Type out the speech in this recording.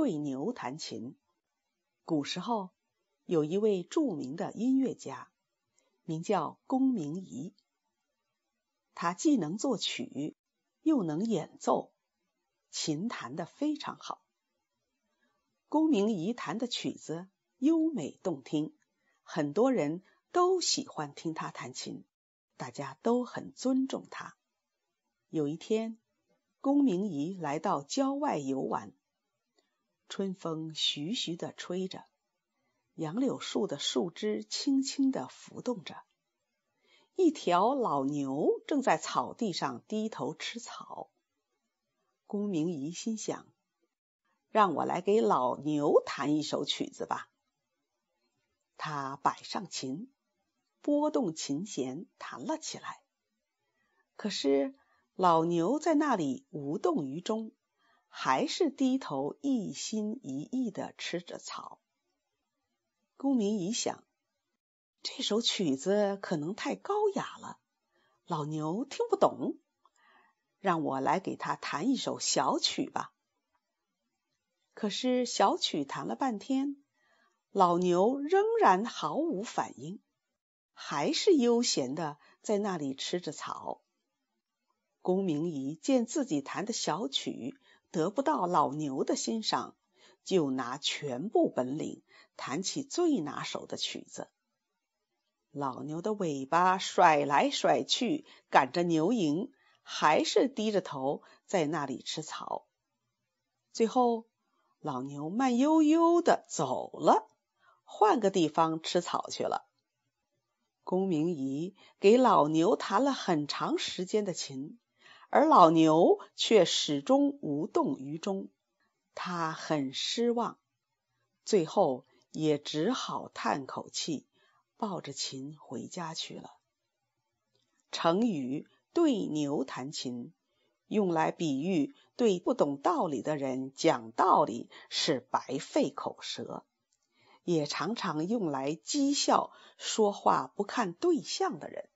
对牛弹琴。古时候有一位著名的音乐家，名叫龚明仪。他既能作曲，又能演奏，琴弹得非常好。龚明仪弹的曲子优美动听，很多人都喜欢听他弹琴，大家都很尊重他。有一天，龚明仪来到郊外游玩。春风徐徐地吹着，杨柳树的树枝轻轻地浮动着。一条老牛正在草地上低头吃草。龚明仪心想：“让我来给老牛弹一首曲子吧。”他摆上琴，拨动琴弦，弹了起来。可是老牛在那里无动于衷。还是低头一心一意的吃着草。公明仪想，这首曲子可能太高雅了，老牛听不懂，让我来给他弹一首小曲吧。可是小曲弹了半天，老牛仍然毫无反应，还是悠闲的在那里吃着草。公明仪见自己弹的小曲。得不到老牛的欣赏，就拿全部本领弹起最拿手的曲子。老牛的尾巴甩来甩去，赶着牛蝇，还是低着头在那里吃草。最后，老牛慢悠悠的走了，换个地方吃草去了。公明仪给老牛弹了很长时间的琴。而老牛却始终无动于衷，他很失望，最后也只好叹口气，抱着琴回家去了。成语“对牛弹琴”用来比喻对不懂道理的人讲道理是白费口舌，也常常用来讥笑说话不看对象的人。